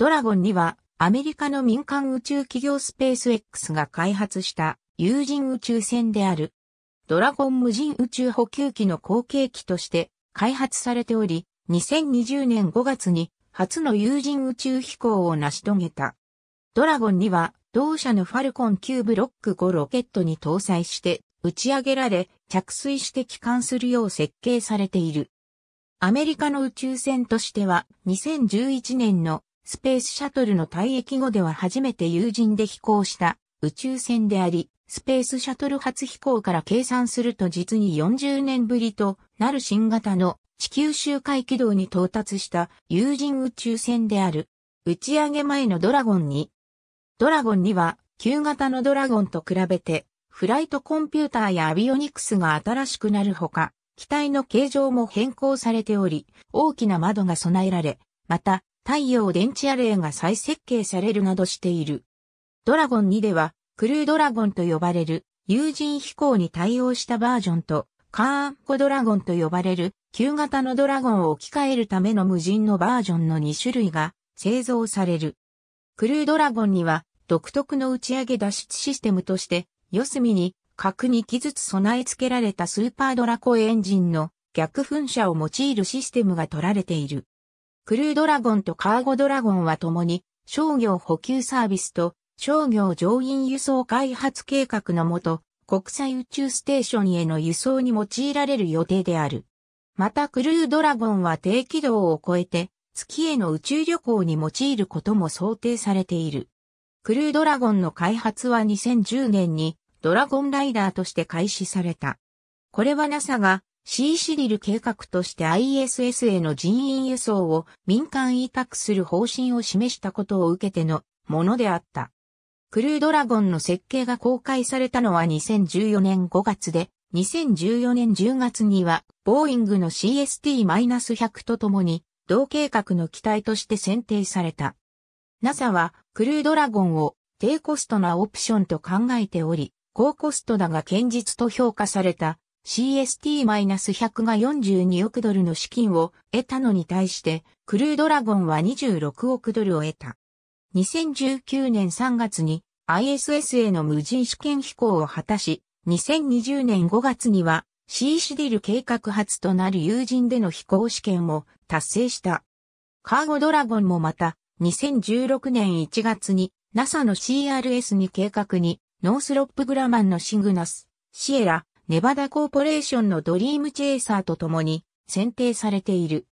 ドラゴンには、アメリカの民間宇宙企業スペース X が開発した有人宇宙船である。ドラゴン無人宇宙補給機の後継機として開発されており、2020年5月に初の有人宇宙飛行を成し遂げた。ドラゴンには同社のファルコン9ブロック5ロケットに搭載して打ち上げられ着水して帰還するよう設計されている。アメリカの宇宙船としては2011年のスペースシャトルの退役後では初めて有人で飛行した宇宙船であり、スペースシャトル初飛行から計算すると実に40年ぶりとなる新型の地球周回軌道に到達した有人宇宙船である。打ち上げ前のドラゴン2。ドラゴン2は旧型のドラゴンと比べてフライトコンピューターやアビオニクスが新しくなるほか、機体の形状も変更されており、大きな窓が備えられ、また、太陽電池アレイが再設計されるなどしている。ドラゴン2では、クルードラゴンと呼ばれる有人飛行に対応したバージョンと、カーンコドラゴンと呼ばれる旧型のドラゴンを置き換えるための無人のバージョンの2種類が製造される。クルードラゴンには独特の打ち上げ脱出システムとして、四隅に核に傷ずつ備え付けられたスーパードラコエンジンの逆噴射を用いるシステムが取られている。クルードラゴンとカーゴドラゴンは共に商業補給サービスと商業乗員輸送開発計画のもと国際宇宙ステーションへの輸送に用いられる予定である。またクルードラゴンは低軌道を超えて月への宇宙旅行に用いることも想定されている。クルードラゴンの開発は2010年にドラゴンライダーとして開始された。これは NASA が C シリル計画として ISS への人員輸送を民間委託する方針を示したことを受けてのものであった。クルードラゴンの設計が公開されたのは2014年5月で、2014年10月には、ボーイングの CST-100 とともに、同計画の機体として選定された。NASA は、クルードラゴンを低コストなオプションと考えており、高コストだが堅実と評価された CST-100 が42億ドルの資金を得たのに対して、クルードラゴンは26億ドルを得た。2019年3月に ISS への無人試験飛行を果たし、2020年5月には C シディル計画発となる有人での飛行試験を達成した。カーゴドラゴンもまた、2016年1月に NASA の CRS に計画にノースロップグラマンのシグナス、シエラ、ネバダコーポレーションのドリームチェイサーと共に選定されている。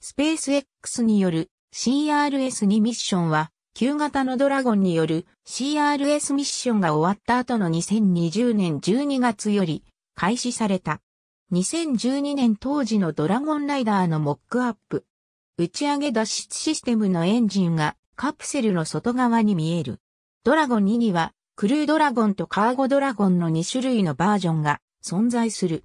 スペース X による CRS-2 ミッションは、旧型のドラゴンによる CRS ミッションが終わった後の2020年12月より開始された。2012年当時のドラゴンライダーのモックアップ。打ち上げ脱出システムのエンジンがカプセルの外側に見える。ドラゴン2にはクルードラゴンとカーゴドラゴンの2種類のバージョンが存在する。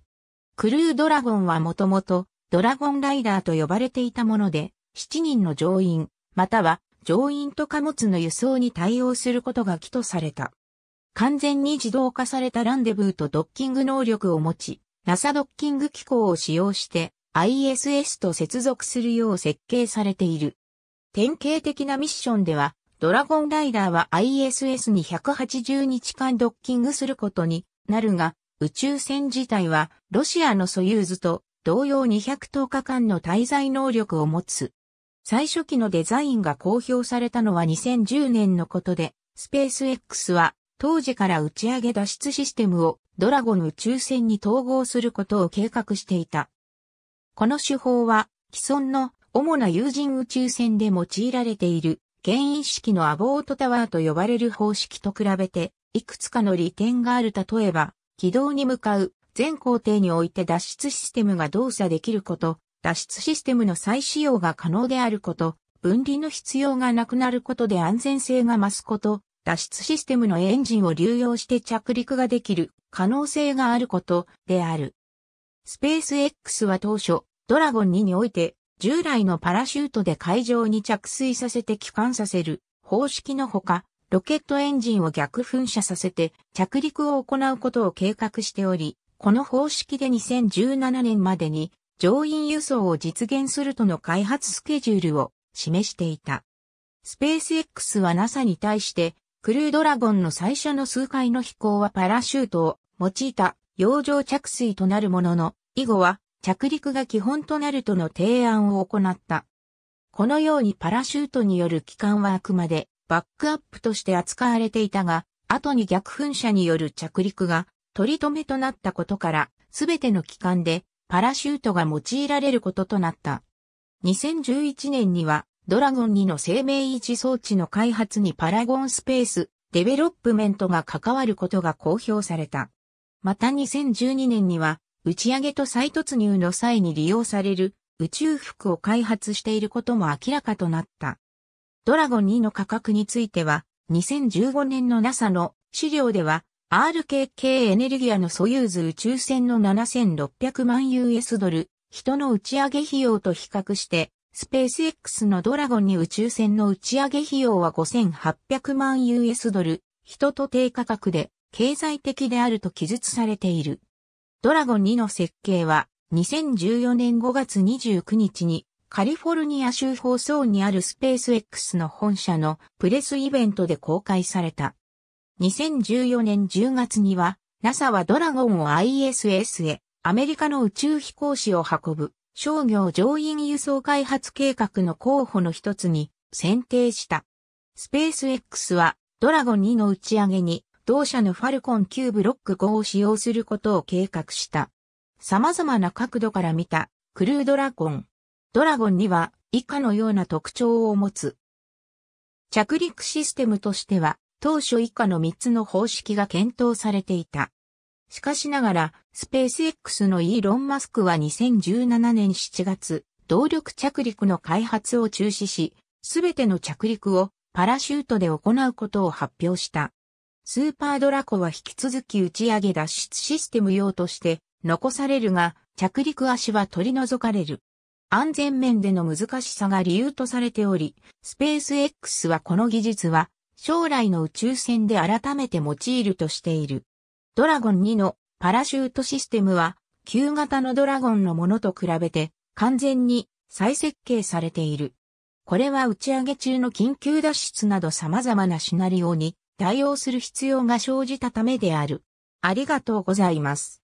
クルードラゴンはもともとドラゴンライダーと呼ばれていたもので、7人の乗員、または乗員と貨物の輸送に対応することが起とされた。完全に自動化されたランデブーとドッキング能力を持ち、NASA ドッキング機構を使用して ISS と接続するよう設計されている。典型的なミッションでは、ドラゴンライダーは ISS に180日間ドッキングすることになるが、宇宙船自体はロシアのソユーズと同様210日間の滞在能力を持つ。最初期のデザインが公表されたのは2010年のことで、スペース X は当時から打ち上げ脱出システムをドラゴン宇宙船に統合することを計画していた。この手法は既存の主な有人宇宙船で用いられている原因式のアボートタワーと呼ばれる方式と比べていくつかの利点がある例えば軌道に向かう全工程において脱出システムが動作できること、脱出システムの再使用が可能であること、分離の必要がなくなることで安全性が増すこと、脱出システムのエンジンを流用して着陸ができる可能性があることである。スペース X は当初、ドラゴン2において、従来のパラシュートで海上に着水させて帰還させる方式のほか、ロケットエンジンを逆噴射させて着陸を行うことを計画しており、この方式で2017年までに乗員輸送を実現するとの開発スケジュールを示していた。スペース X は NASA に対して、クルードラゴンの最初の数回の飛行はパラシュートを用いた洋上着水となるものの、以後は着陸が基本となるとの提案を行った。このようにパラシュートによる機関はあくまでバックアップとして扱われていたが、後に逆噴射による着陸が取り留めとなったことから、すべての機関でパラシュートが用いられることとなった。2011年には、ドラゴン2の生命維持装置の開発にパラゴンスペース、デベロップメントが関わることが公表された。また2012年には、打ち上げと再突入の際に利用される宇宙服を開発していることも明らかとなった。ドラゴン2の価格については、2015年の NASA の資料では、RKK エネルギアのソユーズ宇宙船の7600万 US ドル、人の打ち上げ費用と比較して、スペース X のドラゴンに宇宙船の打ち上げ費用は5800万 US ドル、人と低価格で経済的であると記述されている。ドラゴン2の設計は2014年5月29日にカリフォルニア州放送にあるスペース X の本社のプレスイベントで公開された。2014年10月には、NASA はドラゴンを ISS へ、アメリカの宇宙飛行士を運ぶ、商業乗員輸送開発計画の候補の一つに選定した。スペース X は、ドラゴン2の打ち上げに、同社のファルコンキューブロック5を使用することを計画した。様々な角度から見た、クルードラゴン、ドラゴンには以下のような特徴を持つ。着陸システムとしては、当初以下の3つの方式が検討されていた。しかしながら、スペース X のイーロン・マスクは2017年7月、動力着陸の開発を中止し、すべての着陸をパラシュートで行うことを発表した。スーパードラコは引き続き打ち上げ脱出システム用として残されるが、着陸足は取り除かれる。安全面での難しさが理由とされており、スペース X はこの技術は将来の宇宙船で改めて用いるとしている。ドラゴン2のパラシュートシステムは旧型のドラゴンのものと比べて完全に再設計されている。これは打ち上げ中の緊急脱出など様々なシナリオに対応する必要が生じたためである。ありがとうございます。